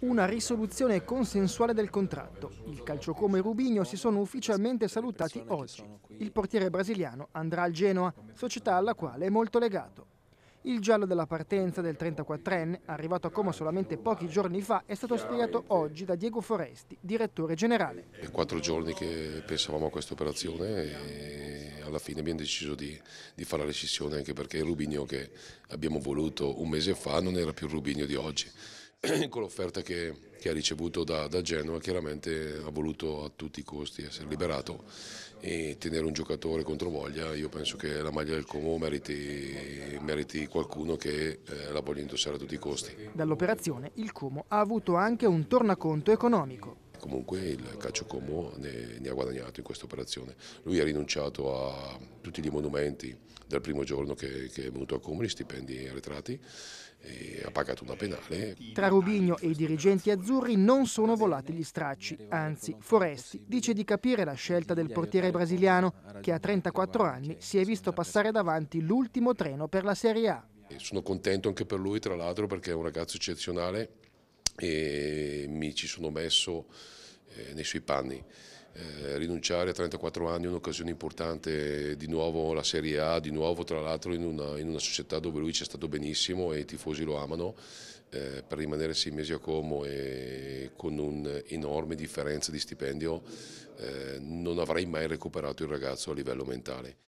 una risoluzione consensuale del contratto. Il calciocome e Rubigno si sono ufficialmente salutati oggi. Il portiere brasiliano andrà al Genoa, società alla quale è molto legato. Il giallo della partenza del 34enne, arrivato a Como solamente pochi giorni fa, è stato spiegato oggi da Diego Foresti, direttore generale. È quattro giorni che pensavamo a questa operazione e alla fine abbiamo deciso di, di fare la rescissione anche perché il Rubinio che abbiamo voluto un mese fa non era più il Rubinio di oggi. con l'offerta che, che, ha ricevuto da, da, Genova chiaramente ha voluto a tutti i costi essere liberato e tenere un giocatore contro voglia, io penso che la maglia del Como meriti, meriti qualcuno che eh, la voglia indossare a tutti i costi. Dall'operazione il Como ha avuto anche un tornaconto economico comunque il Calcio Como ne, ne ha guadagnato in questa operazione. Lui ha rinunciato a tutti gli monumenti dal primo giorno che, che è venuto a Como, gli stipendi arretrati, e ha pagato una penale. Tra Rubigno e i dirigenti azzurri non sono volati gli stracci, anzi Foresti dice di capire la scelta del portiere brasiliano che a 34 anni si è visto passare davanti l'ultimo treno per la Serie A. Sono contento anche per lui tra l'altro perché è un ragazzo eccezionale e mi ci sono messo eh, nei suoi panni. Eh, rinunciare a 34 anni è un'occasione importante, di nuovo la Serie A, di nuovo tra l'altro in una, in una società dove lui c'è stato benissimo e i tifosi lo amano, eh, per rimanere sei mesi a Como e con un'enorme differenza di stipendio eh, non avrei mai recuperato il ragazzo a livello mentale.